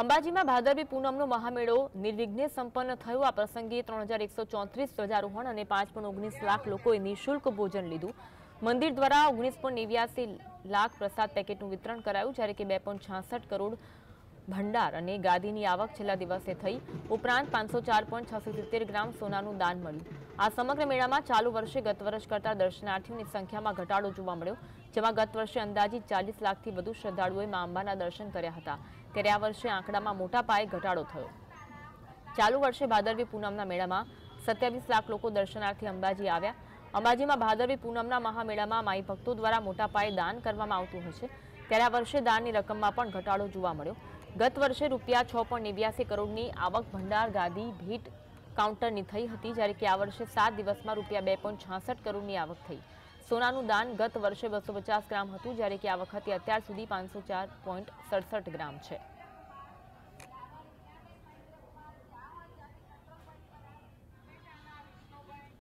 અંબાજીમાં ભાદરવી પૂનમનો મહામેળો નિર્વિઘ્ને સંપન્ન થયો આ પ્રસંગે ત્રણ હજાર એકસો ચોત્રીસ ધ્વજારોહણ અને પાંચ પોઈન્ટ ઓગણીસ લાખ લોકોએ નિઃશુલ્ક ભોજન લીધું મંદિર દ્વારા ઓગણીસ પોઈન્ટ નેવ્યાસી લાખ પ્રસાદ પેકેટનું વિતરણ કરાયું જ્યારે કે બે પોઈન્ટ છાસઠ કરોડ ભંડાર અને ગાદીની આવક છેલ્લા દિવસે થઈ ઉપરાંત પાંચસો ચાર પોઈન્ટ છસો સિત્તેર ગ્રામ સોનાનું દાન મળ્યું આ સમગ્ર મેળામાં ચાલુ વર્ષે ગત વર્ષ કરતાં દર્શનાર્થીઓની સંખ્યામાં ઘટાડો જોવા મળ્યો જેમાં ગત વર્ષે અંદાજિત ચાલીસ લાખથી વધુ શ્રદ્ધાળુઓએ મા અંબાના દર્શન કર્યા હતા ત્યારે આ વર્ષે આંકડામાં મોટા પાયે ઘટાડો થયો ચાલુ વર્ષે ભાદરવી પૂનમના મેળામાં સત્યાવીસ લાખ લોકો દર્શનાર્થી અંબાજી આવ્યા અંબાજીમાં ભાદરવી પૂનમના મહામેળામાં માઈ ભક્તો દ્વારા મોટા પાયે દાન કરવામાં આવતું હશે ત્યારે આ વર્ષે દાનની રકમમાં પણ ઘટાડો જોવા મળ્યો ગત વર્ષે રૂપિયા છ પોઈન્ટ નેવ્યાસી કરોડની આવક ભંડાર ગાદી ભીટ કાઉન્ટરની થઈ હતી જ્યારે કે આ વર્ષે સાત દિવસમાં રૂપિયા બે પોઈન્ટ છાસઠ કરોડની આવક થઈ સોનાનું દાન ગત વર્ષે બસો પચાસ ગ્રામ હતું જ્યારે કે આ વખતે અત્યાર સુધી પાંચસો ચાર પોઈન્ટ સડસઠ ગ્રામ છે